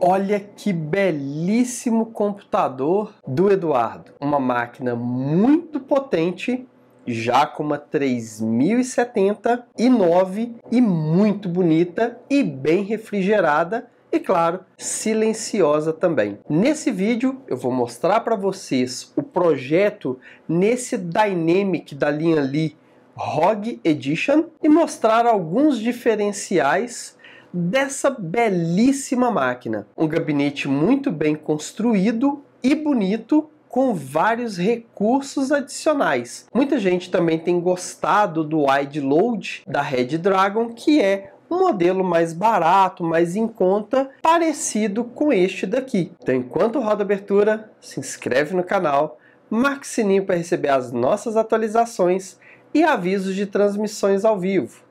Olha que belíssimo computador do Eduardo. Uma máquina muito potente, já com uma 3070 e 9 e muito bonita e bem refrigerada e claro, silenciosa também. Nesse vídeo eu vou mostrar para vocês o projeto nesse Dynamic da linha Lee ROG Edition e mostrar alguns diferenciais dessa belíssima máquina. Um gabinete muito bem construído e bonito com vários recursos adicionais. Muita gente também tem gostado do Wide Load da Red Dragon, que é um modelo mais barato, mais em conta, parecido com este daqui. Então, enquanto roda abertura, se inscreve no canal, marque o sininho para receber as nossas atualizações e avisos de transmissões ao vivo.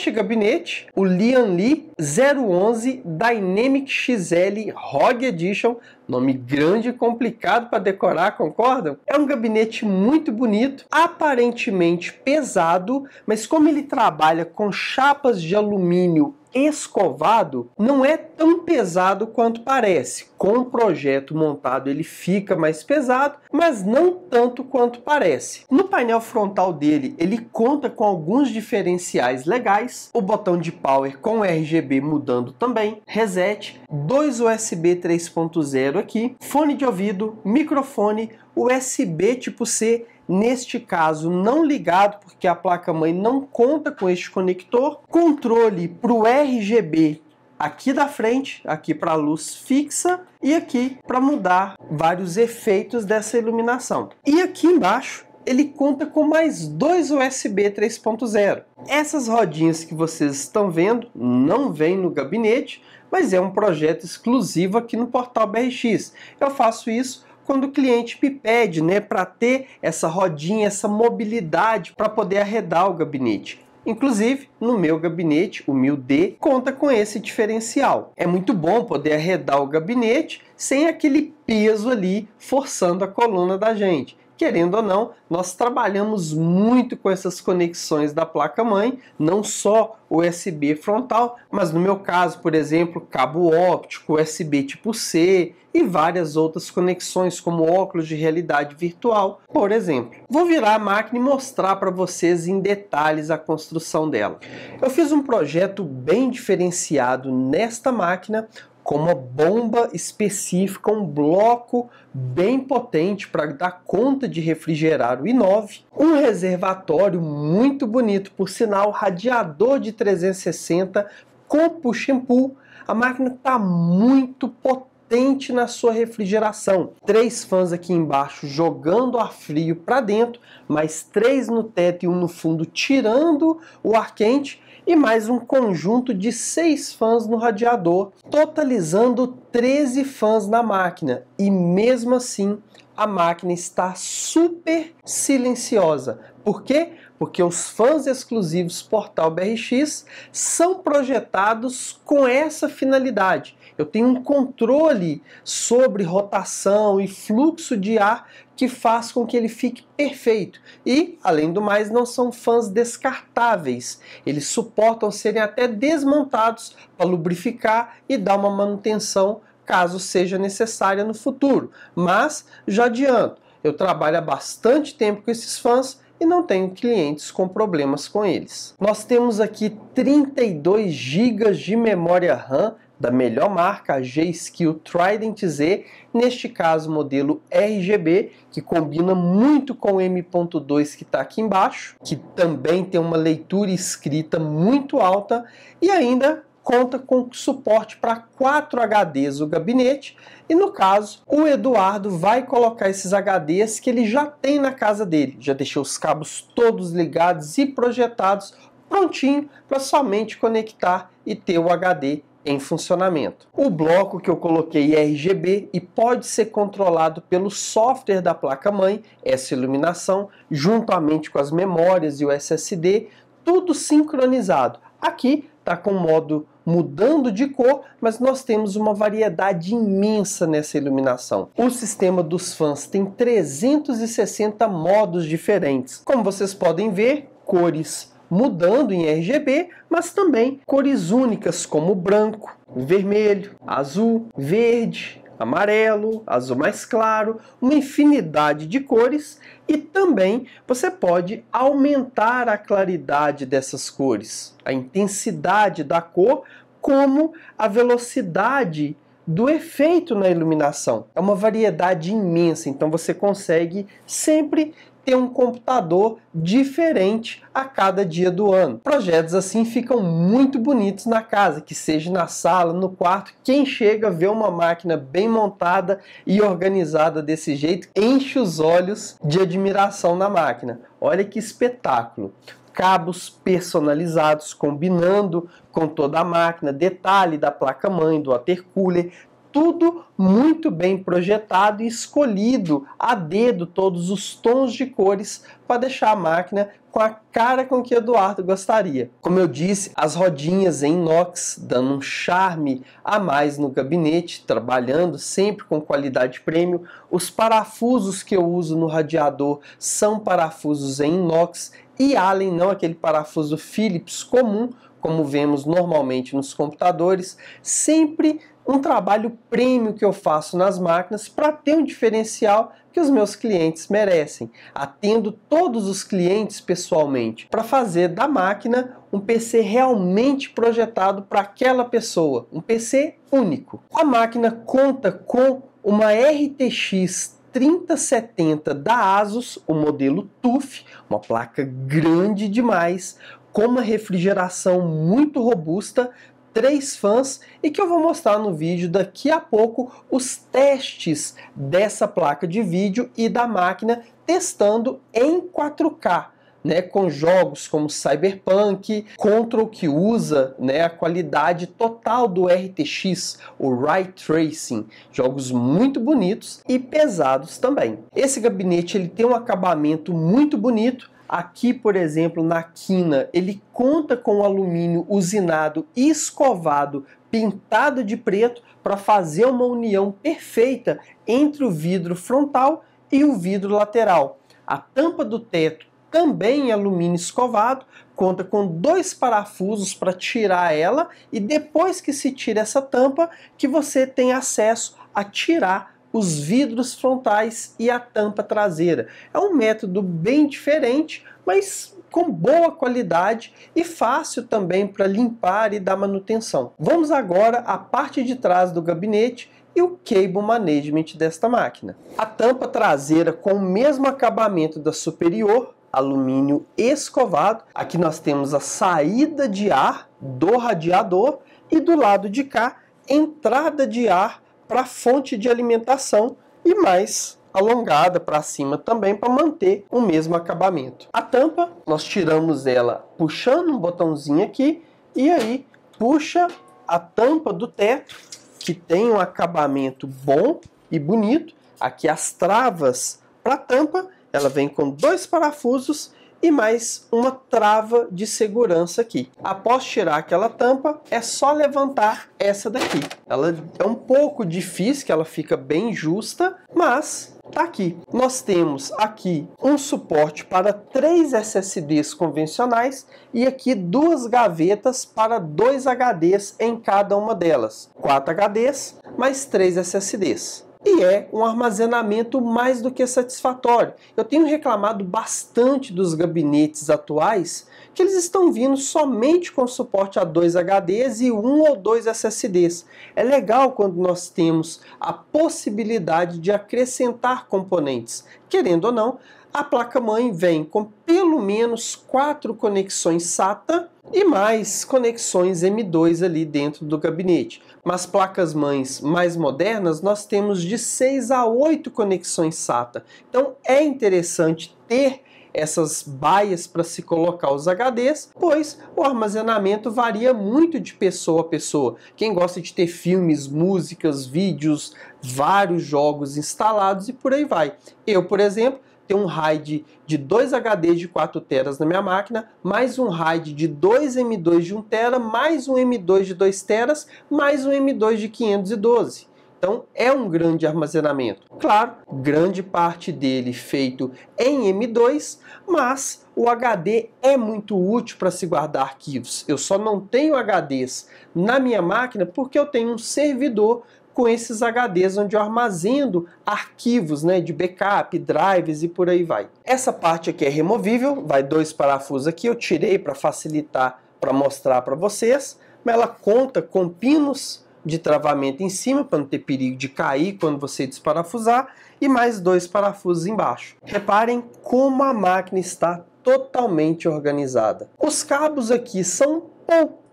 este gabinete, o Lian Li 011 Dynamic XL ROG Edition, nome grande e complicado para decorar, concordam? É um gabinete muito bonito, aparentemente pesado, mas como ele trabalha com chapas de alumínio escovado não é tão pesado quanto parece. Com o projeto montado ele fica mais pesado, mas não tanto quanto parece. No painel frontal dele ele conta com alguns diferenciais legais, o botão de power com RGB mudando também, reset, dois USB 3.0 aqui, fone de ouvido, microfone, USB tipo C neste caso não ligado, porque a placa-mãe não conta com este conector. Controle para o RGB aqui da frente, aqui para a luz fixa e aqui para mudar vários efeitos dessa iluminação. E aqui embaixo ele conta com mais dois USB 3.0. Essas rodinhas que vocês estão vendo não vêm no gabinete, mas é um projeto exclusivo aqui no Portal BRX. Eu faço isso quando o cliente me pede, né, para ter essa rodinha, essa mobilidade para poder arredar o gabinete. Inclusive, no meu gabinete, o 1000D conta com esse diferencial. É muito bom poder arredar o gabinete sem aquele peso ali forçando a coluna da gente querendo ou não, nós trabalhamos muito com essas conexões da placa-mãe, não só USB frontal, mas no meu caso, por exemplo, cabo óptico, USB tipo C e várias outras conexões como óculos de realidade virtual, por exemplo. Vou virar a máquina e mostrar para vocês em detalhes a construção dela. Eu fiz um projeto bem diferenciado nesta máquina com uma bomba específica, um bloco bem potente para dar conta de refrigerar o i9, um reservatório muito bonito, por sinal, radiador de 360 com push and pull. A máquina está muito potente na sua refrigeração. Três fãs aqui embaixo jogando ar frio para dentro, mais três no teto e um no fundo tirando o ar quente e mais um conjunto de seis fãs no radiador, totalizando 13 fãs na máquina. E mesmo assim, a máquina está super silenciosa. Por quê? Porque os fãs exclusivos Portal BRX são projetados com essa finalidade eu tenho um controle sobre rotação e fluxo de ar que faz com que ele fique perfeito. E, além do mais, não são fãs descartáveis. Eles suportam serem até desmontados para lubrificar e dar uma manutenção caso seja necessária no futuro. Mas, já adianto, eu trabalho há bastante tempo com esses fãs e não tenho clientes com problemas com eles. Nós temos aqui 32 GB de memória RAM da melhor marca G-Skill Trident Z, neste caso modelo RGB, que combina muito com o M.2 que está aqui embaixo, que também tem uma leitura escrita muito alta e ainda conta com suporte para 4 HDs o gabinete e no caso o Eduardo vai colocar esses HDs que ele já tem na casa dele. Já deixou os cabos todos ligados e projetados prontinho para somente conectar e ter o HD em funcionamento. O bloco que eu coloquei é RGB e pode ser controlado pelo software da placa-mãe, essa iluminação, juntamente com as memórias e o SSD, tudo sincronizado. Aqui está com modo mudando de cor, mas nós temos uma variedade imensa nessa iluminação. O sistema dos fãs tem 360 modos diferentes. Como vocês podem ver, cores, mudando em RGB, mas também cores únicas como branco, vermelho, azul, verde, amarelo, azul mais claro, uma infinidade de cores e também você pode aumentar a claridade dessas cores, a intensidade da cor, como a velocidade do efeito na iluminação. É uma variedade imensa, então você consegue sempre ter um computador diferente a cada dia do ano. Projetos assim ficam muito bonitos na casa, que seja na sala, no quarto. Quem chega a ver uma máquina bem montada e organizada desse jeito, enche os olhos de admiração na máquina. Olha que espetáculo! cabos personalizados combinando com toda a máquina, detalhe da placa-mãe, do water cooler, tudo muito bem projetado e escolhido a dedo todos os tons de cores para deixar a máquina com a cara com que Eduardo gostaria. Como eu disse, as rodinhas em inox dando um charme a mais no gabinete, trabalhando sempre com qualidade prêmio. Os parafusos que eu uso no radiador são parafusos em inox e Allen, não aquele parafuso Phillips comum, como vemos normalmente nos computadores, sempre um trabalho prêmio que eu faço nas máquinas para ter um diferencial que os meus clientes merecem. Atendo todos os clientes pessoalmente para fazer da máquina um PC realmente projetado para aquela pessoa, um PC único. A máquina conta com uma RTX 3070 da Asus, o modelo TUF, uma placa grande demais, com uma refrigeração muito robusta, três fãs e que eu vou mostrar no vídeo daqui a pouco os testes dessa placa de vídeo e da máquina testando em 4K. Né, com jogos como Cyberpunk, Control que usa né, a qualidade total do RTX, o Ray Tracing, jogos muito bonitos e pesados também. Esse gabinete ele tem um acabamento muito bonito, Aqui, por exemplo, na quina, ele conta com alumínio usinado e escovado, pintado de preto, para fazer uma união perfeita entre o vidro frontal e o vidro lateral. A tampa do teto também em alumínio escovado, conta com dois parafusos para tirar ela e depois que se tira essa tampa que você tem acesso a tirar os vidros frontais e a tampa traseira. É um método bem diferente, mas com boa qualidade e fácil também para limpar e dar manutenção. Vamos agora à parte de trás do gabinete e o cable management desta máquina. A tampa traseira com o mesmo acabamento da superior, alumínio escovado. Aqui nós temos a saída de ar do radiador e do lado de cá entrada de ar para a fonte de alimentação e mais alongada para cima também para manter o mesmo acabamento. A tampa, nós tiramos ela puxando um botãozinho aqui e aí puxa a tampa do teto que tem um acabamento bom e bonito. Aqui as travas para a tampa, ela vem com dois parafusos e mais uma trava de segurança aqui. Após tirar aquela tampa, é só levantar essa daqui. Ela é um pouco difícil, que ela fica bem justa, mas tá aqui. Nós temos aqui um suporte para três SSDs convencionais e aqui duas gavetas para dois HDs em cada uma delas. Quatro HDs mais três SSDs e é um armazenamento mais do que satisfatório. Eu tenho reclamado bastante dos gabinetes atuais que eles estão vindo somente com suporte a dois HDs e um ou dois SSDs. É legal quando nós temos a possibilidade de acrescentar componentes. Querendo ou não, a placa-mãe vem com pelo menos quatro conexões SATA e mais conexões M2 ali dentro do gabinete. Mas placas mães mais modernas nós temos de 6 a 8 conexões SATA. Então é interessante ter essas baias para se colocar os HDs, pois o armazenamento varia muito de pessoa a pessoa. Quem gosta de ter filmes, músicas, vídeos, vários jogos instalados e por aí vai. Eu, por exemplo, ter um RAID de 2 HD de 4 teras na minha máquina, mais um RAID de 2 M2 de 1 tera, mais um M2 de 2 teras, mais um M2 de 512. Então é um grande armazenamento. Claro, grande parte dele feito em M2, mas o HD é muito útil para se guardar arquivos. Eu só não tenho HDs na minha máquina porque eu tenho um servidor com esses HDs onde eu armazeno arquivos né, de backup, drives e por aí vai. Essa parte aqui é removível, vai dois parafusos aqui, eu tirei para facilitar para mostrar para vocês, mas ela conta com pinos de travamento em cima para não ter perigo de cair quando você desparafusar e mais dois parafusos embaixo. Reparem como a máquina está totalmente organizada. Os cabos aqui são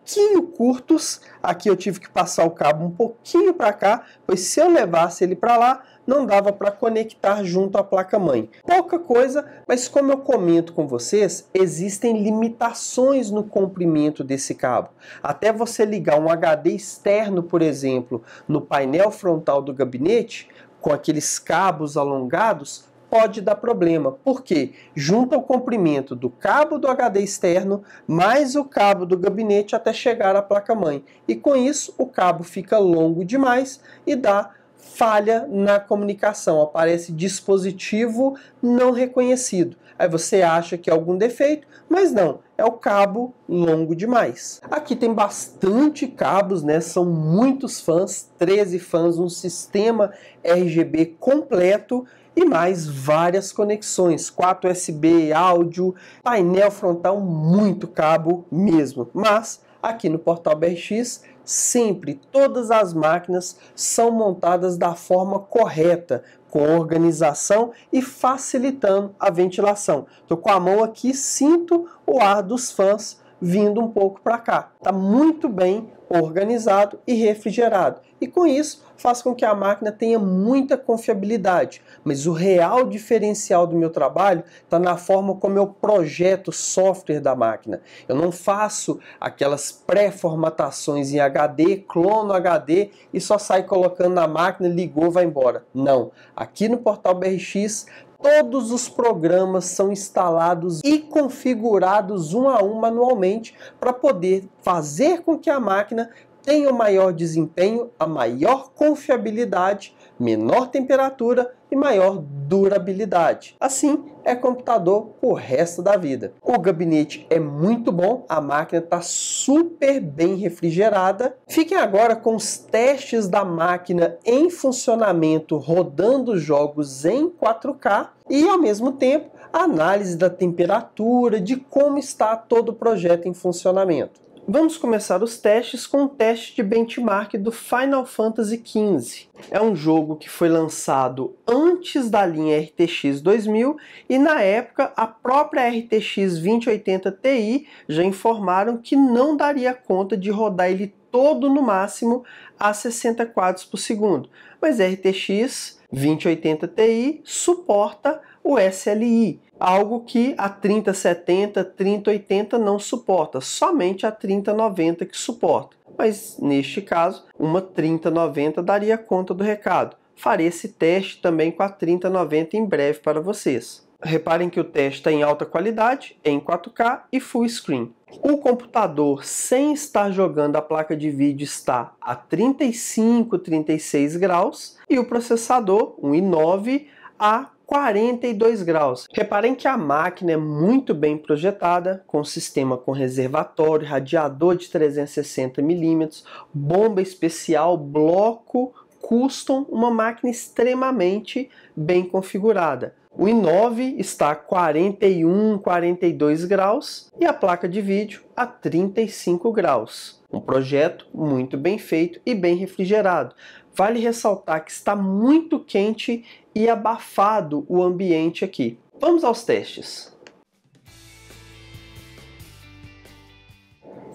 pouquinho curtos. Aqui eu tive que passar o cabo um pouquinho para cá, pois se eu levasse ele para lá, não dava para conectar junto à placa-mãe. Pouca coisa, mas como eu comento com vocês, existem limitações no comprimento desse cabo. Até você ligar um HD externo, por exemplo, no painel frontal do gabinete, com aqueles cabos alongados, pode dar problema, porque junta o comprimento do cabo do HD externo mais o cabo do gabinete até chegar à placa-mãe. E com isso, o cabo fica longo demais e dá falha na comunicação, aparece dispositivo não reconhecido. Aí você acha que é algum defeito, mas não, é o cabo longo demais. Aqui tem bastante cabos, né? São muitos fãs, 13 fãs, um sistema RGB completo e mais várias conexões, 4 USB, áudio, painel frontal, muito cabo mesmo. Mas aqui no Portal BRX, sempre todas as máquinas são montadas da forma correta, com organização e facilitando a ventilação. Estou com a mão aqui, sinto o ar dos fãs vindo um pouco para cá. Está muito bem organizado e refrigerado. E com isso faz com que a máquina tenha muita confiabilidade. Mas o real diferencial do meu trabalho está na forma como eu projeto o software da máquina. Eu não faço aquelas pré-formatações em HD, clono HD e só sai colocando na máquina, ligou, vai embora. Não. Aqui no portal BRX Todos os programas são instalados e configurados um a um manualmente para poder fazer com que a máquina tenha o maior desempenho, a maior confiabilidade menor temperatura e maior durabilidade. Assim, é computador o resto da vida. O gabinete é muito bom, a máquina está super bem refrigerada. Fiquem agora com os testes da máquina em funcionamento, rodando jogos em 4K e, ao mesmo tempo, a análise da temperatura, de como está todo o projeto em funcionamento. Vamos começar os testes com o teste de benchmark do Final Fantasy XV. É um jogo que foi lançado antes da linha RTX 2000 e na época a própria RTX 2080 Ti já informaram que não daria conta de rodar ele todo no máximo a 60 quadros por segundo, mas a RTX 2080 Ti suporta o SLI, algo que a 3070, 3080 não suporta, somente a 3090 que suporta. Mas neste caso, uma 3090 daria conta do recado. Farei esse teste também com a 3090 em breve para vocês. Reparem que o teste está em alta qualidade, em 4K e full screen. O computador, sem estar jogando a placa de vídeo, está a 35, 36 graus e o processador, um i9, a 42 graus. Reparem que a máquina é muito bem projetada, com sistema com reservatório, radiador de 360 milímetros, bomba especial, bloco custom, uma máquina extremamente bem configurada. O i9 está a 41, 42 graus e a placa de vídeo a 35 graus. Um projeto muito bem feito e bem refrigerado. Vale ressaltar que está muito quente e abafado o ambiente aqui. Vamos aos testes.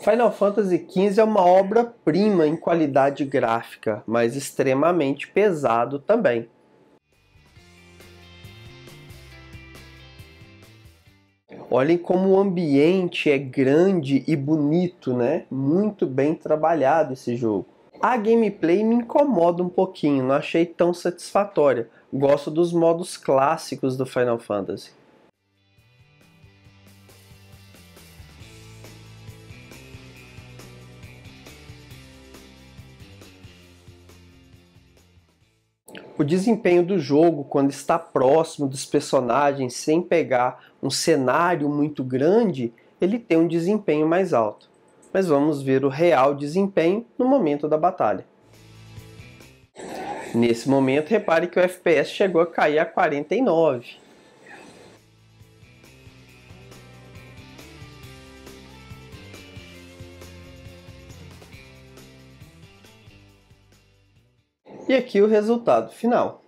Final Fantasy XV é uma obra-prima em qualidade gráfica, mas extremamente pesado também. Olhem como o ambiente é grande e bonito, né? Muito bem trabalhado esse jogo a gameplay me incomoda um pouquinho, não achei tão satisfatória. Gosto dos modos clássicos do Final Fantasy. o desempenho do jogo quando está próximo dos personagens sem pegar um cenário muito grande, ele tem um desempenho mais alto mas vamos ver o real desempenho no momento da batalha. Nesse momento, repare que o FPS chegou a cair a 49. E aqui o resultado final.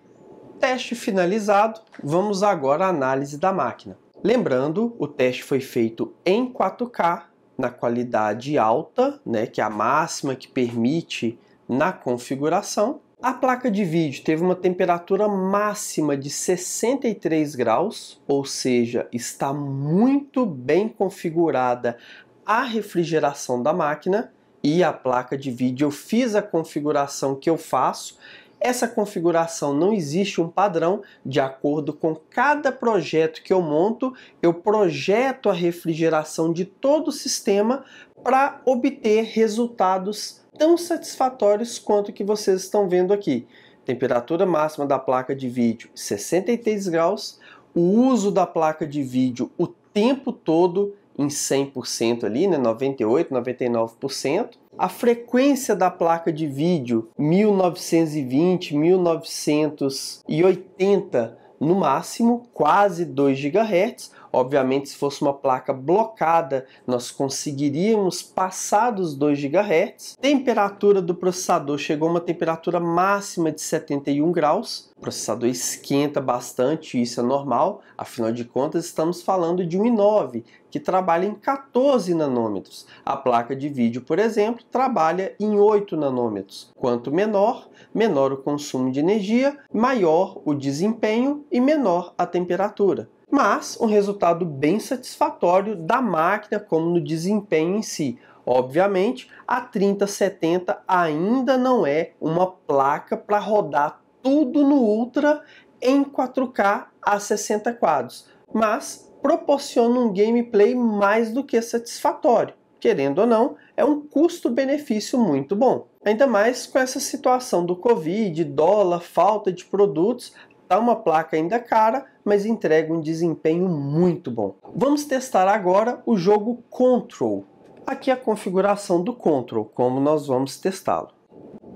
Teste finalizado, vamos agora à análise da máquina. Lembrando, o teste foi feito em 4K na qualidade alta, né, que é a máxima que permite na configuração. A placa de vídeo teve uma temperatura máxima de 63 graus, ou seja, está muito bem configurada a refrigeração da máquina e a placa de vídeo. Eu fiz a configuração que eu faço, essa configuração não existe um padrão, de acordo com cada projeto que eu monto, eu projeto a refrigeração de todo o sistema para obter resultados tão satisfatórios quanto o que vocês estão vendo aqui. Temperatura máxima da placa de vídeo 63 graus, o uso da placa de vídeo o tempo todo em 100% ali, né, 98, 99%, a frequência da placa de vídeo 1920, 1980 no máximo, quase 2 GHz Obviamente, se fosse uma placa blocada, nós conseguiríamos passar dos 2 GHz. Temperatura do processador chegou a uma temperatura máxima de 71 graus. O processador esquenta bastante, isso é normal, afinal de contas estamos falando de um i9 que trabalha em 14 nanômetros. A placa de vídeo, por exemplo, trabalha em 8 nanômetros. Quanto menor, menor o consumo de energia, maior o desempenho e menor a temperatura mas um resultado bem satisfatório da máquina como no desempenho em si. Obviamente, a 3070 ainda não é uma placa para rodar tudo no Ultra em 4K a 60 quadros, mas proporciona um gameplay mais do que satisfatório. Querendo ou não, é um custo-benefício muito bom. Ainda mais com essa situação do Covid, dólar, falta de produtos, tá uma placa ainda cara, mas entrega um desempenho muito bom. Vamos testar agora o jogo Control. Aqui a configuração do Control, como nós vamos testá-lo.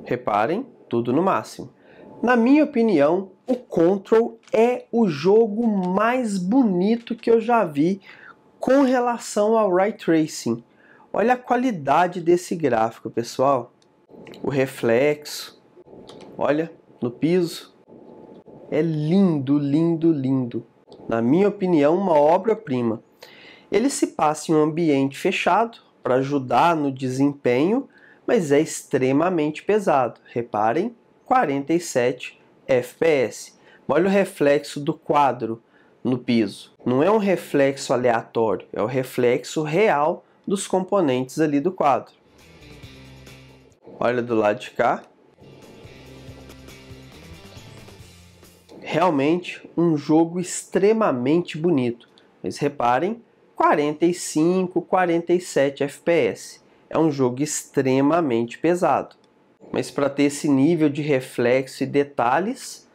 Reparem, tudo no máximo. Na minha opinião, o Control é o jogo mais bonito que eu já vi com relação ao Ray Tracing. Olha a qualidade desse gráfico, pessoal. O reflexo, olha, no piso é lindo, lindo, lindo. Na minha opinião, uma obra-prima. Ele se passa em um ambiente fechado para ajudar no desempenho, mas é extremamente pesado. Reparem, 47 FPS. Olha o reflexo do quadro no piso. Não é um reflexo aleatório, é o reflexo real dos componentes ali do quadro. Olha do lado de cá, Realmente um jogo extremamente bonito. Mas reparem, 45, 47 FPS. É um jogo extremamente pesado. Mas para ter esse nível de reflexo e detalhes,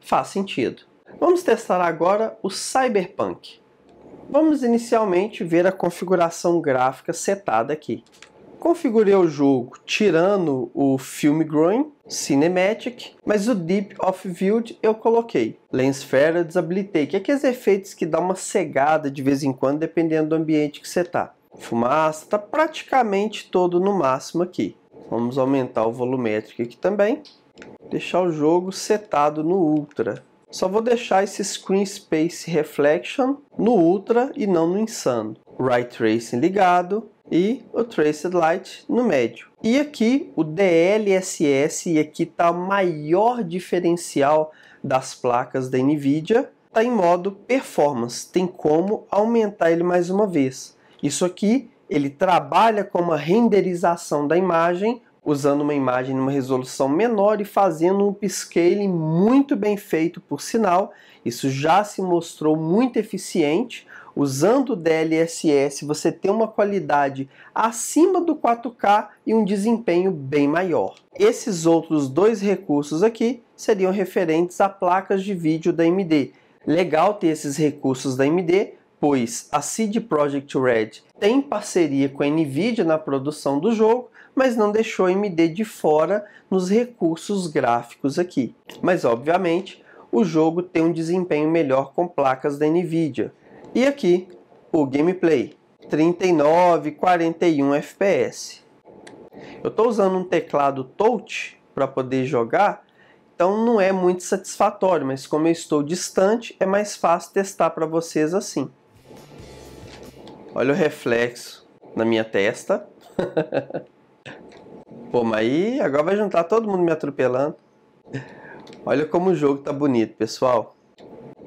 faz sentido. Vamos testar agora o Cyberpunk. Vamos inicialmente ver a configuração gráfica setada aqui configurei o jogo tirando o filme Groin, Cinematic, mas o Deep of Field eu coloquei. Lens Fera eu desabilitei, que é aqueles efeitos que dá uma cegada de vez em quando, dependendo do ambiente que você tá. Fumaça, tá praticamente todo no máximo aqui. Vamos aumentar o volumétrico aqui também. Deixar o jogo setado no Ultra. Só vou deixar esse Screen Space Reflection no Ultra e não no Insano. Ray Tracing ligado, e o Traced Light no médio. E aqui o DLSS, e aqui está o maior diferencial das placas da NVIDIA, está em modo performance, tem como aumentar ele mais uma vez. Isso aqui, ele trabalha com uma renderização da imagem, usando uma imagem numa resolução menor e fazendo um upscaling muito bem feito por sinal. Isso já se mostrou muito eficiente, Usando o DLSS, você tem uma qualidade acima do 4K e um desempenho bem maior. Esses outros dois recursos aqui seriam referentes a placas de vídeo da AMD. Legal ter esses recursos da AMD, pois a CD Projekt Red tem parceria com a Nvidia na produção do jogo, mas não deixou a AMD de fora nos recursos gráficos aqui. Mas obviamente, o jogo tem um desempenho melhor com placas da Nvidia. E aqui o gameplay, 39, 41 FPS. Eu estou usando um teclado touch para poder jogar, então não é muito satisfatório, mas como eu estou distante, é mais fácil testar para vocês assim. Olha o reflexo na minha testa. Pô, mas aí agora vai juntar todo mundo me atropelando. Olha como o jogo tá bonito, pessoal.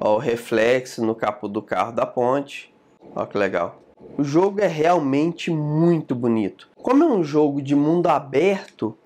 Ó, o reflexo no capô do carro da ponte. olha que legal. O jogo é realmente muito bonito. Como é um jogo de mundo aberto,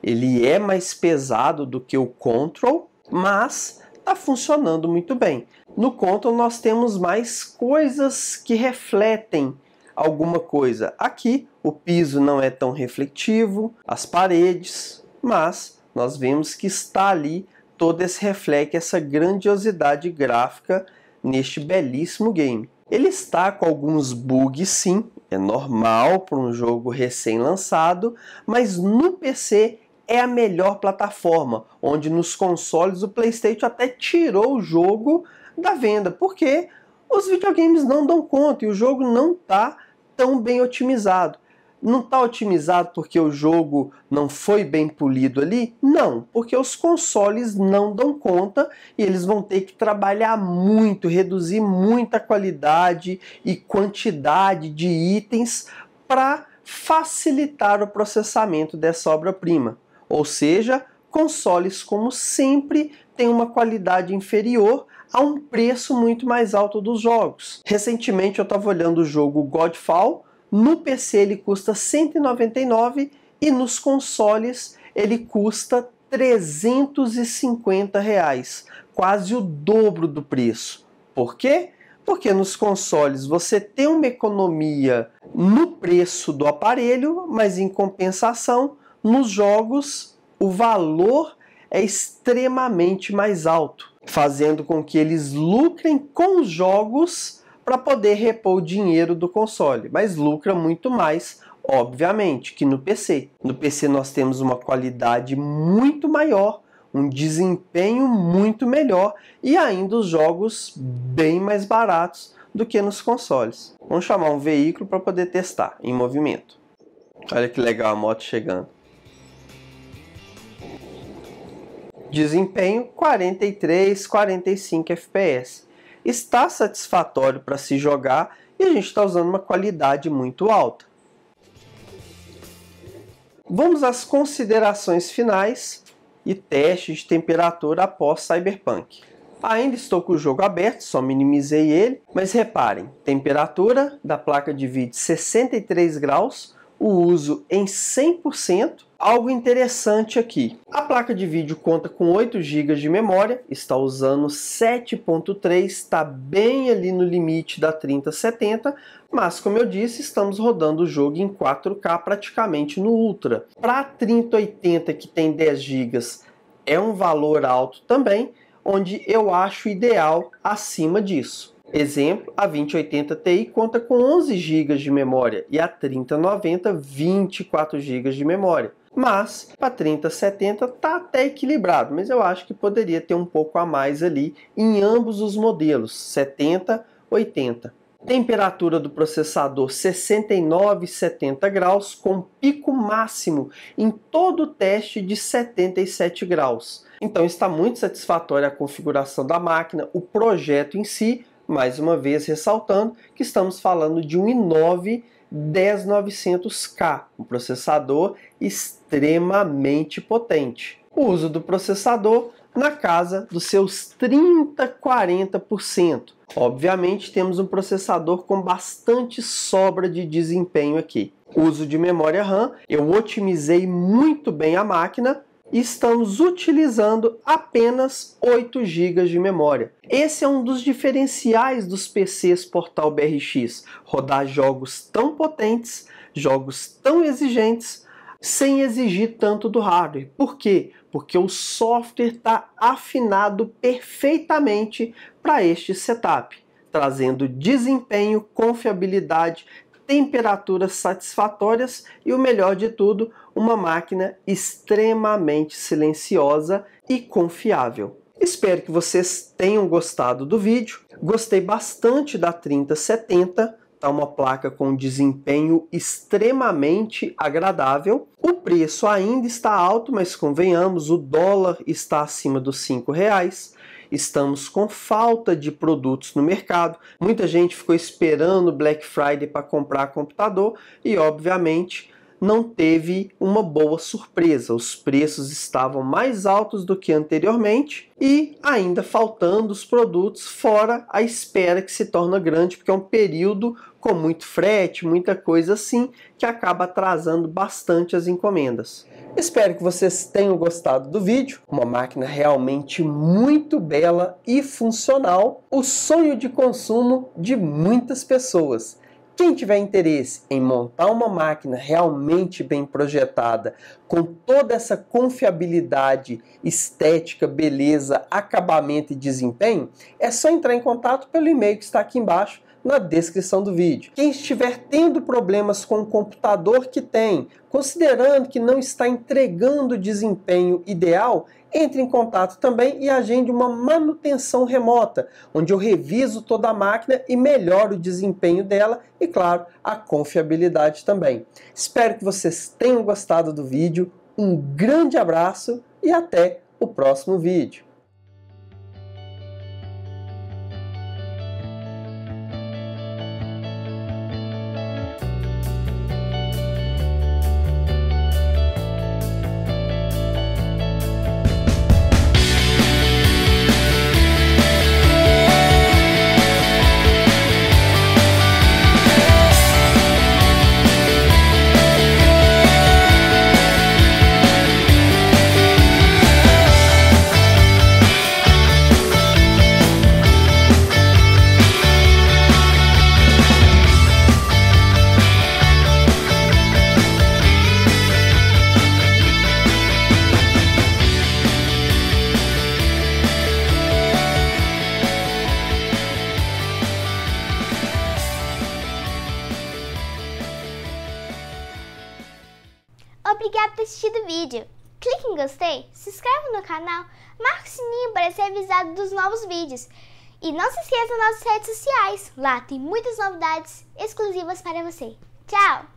ele é mais pesado do que o Control, mas está funcionando muito bem. No Control nós temos mais coisas que refletem alguma coisa. Aqui o piso não é tão refletivo, as paredes, mas nós vemos que está ali toda esse reflete essa grandiosidade gráfica neste belíssimo game. Ele está com alguns bugs sim, é normal para um jogo recém-lançado, mas no PC é a melhor plataforma, onde nos consoles o PlayStation até tirou o jogo da venda, porque os videogames não dão conta e o jogo não está tão bem otimizado não está otimizado porque o jogo não foi bem polido ali? Não, porque os consoles não dão conta e eles vão ter que trabalhar muito, reduzir muita qualidade e quantidade de itens para facilitar o processamento dessa obra-prima. Ou seja, consoles, como sempre, têm uma qualidade inferior a um preço muito mais alto dos jogos. Recentemente eu estava olhando o jogo Godfall no PC ele custa 199 e nos consoles ele custa 350 reais, quase o dobro do preço. Por quê? Porque nos consoles você tem uma economia no preço do aparelho, mas em compensação, nos jogos o valor é extremamente mais alto, fazendo com que eles lucrem com os jogos para poder repor o dinheiro do console, mas lucra muito mais, obviamente, que no PC. No PC nós temos uma qualidade muito maior, um desempenho muito melhor e ainda os jogos bem mais baratos do que nos consoles. Vamos chamar um veículo para poder testar em movimento. Olha que legal a moto chegando. Desempenho 43, 45 FPS está satisfatório para se jogar e a gente está usando uma qualidade muito alta. Vamos às considerações finais e teste de temperatura após Cyberpunk. Ainda estou com o jogo aberto, só minimizei ele, mas reparem, temperatura da placa de vídeo 63 graus, o uso em 100%, algo interessante aqui. A placa de vídeo conta com 8 GB de memória, está usando 7.3, está bem ali no limite da 3070, mas como eu disse, estamos rodando o jogo em 4K praticamente no Ultra. Para a 3080 que tem 10 GB é um valor alto também, onde eu acho ideal acima disso. Exemplo, a 2080 Ti conta com 11 GB de memória e a 3090 24 GB de memória mas para 30, 70 tá até equilibrado, mas eu acho que poderia ter um pouco a mais ali em ambos os modelos, 70, 80. Temperatura do processador 69, 70 graus, com pico máximo em todo o teste de 77 graus. Então está muito satisfatória a configuração da máquina, o projeto em si, mais uma vez ressaltando que estamos falando de um i9 10900K, um processador extremamente potente. O uso do processador na casa dos seus 30, 40%. Obviamente temos um processador com bastante sobra de desempenho aqui. Uso de memória RAM, eu otimizei muito bem a máquina estamos utilizando apenas 8 GB de memória. Esse é um dos diferenciais dos PCs Portal BRX, rodar jogos tão potentes, jogos tão exigentes, sem exigir tanto do hardware. Por quê? Porque o software está afinado perfeitamente para este setup, trazendo desempenho, confiabilidade, temperaturas satisfatórias e o melhor de tudo, uma máquina extremamente silenciosa e confiável. Espero que vocês tenham gostado do vídeo. Gostei bastante da 3070, tá uma placa com desempenho extremamente agradável. O preço ainda está alto, mas convenhamos, o dólar está acima dos cinco reais. Estamos com falta de produtos no mercado. Muita gente ficou esperando Black Friday para comprar computador e, obviamente, não teve uma boa surpresa. Os preços estavam mais altos do que anteriormente e ainda faltando os produtos fora a espera que se torna grande, porque é um período com muito frete, muita coisa assim, que acaba atrasando bastante as encomendas. Espero que vocês tenham gostado do vídeo. Uma máquina realmente muito bela e funcional, o sonho de consumo de muitas pessoas. Quem tiver interesse em montar uma máquina realmente bem projetada, com toda essa confiabilidade estética, beleza, acabamento e desempenho, é só entrar em contato pelo e-mail que está aqui embaixo na descrição do vídeo. Quem estiver tendo problemas com o computador que tem, considerando que não está entregando o desempenho ideal, entre em contato também e agende uma manutenção remota, onde eu reviso toda a máquina e melhoro o desempenho dela e, claro, a confiabilidade também. Espero que vocês tenham gostado do vídeo, um grande abraço e até o próximo vídeo. Lá tem muitas novidades exclusivas para você. Tchau!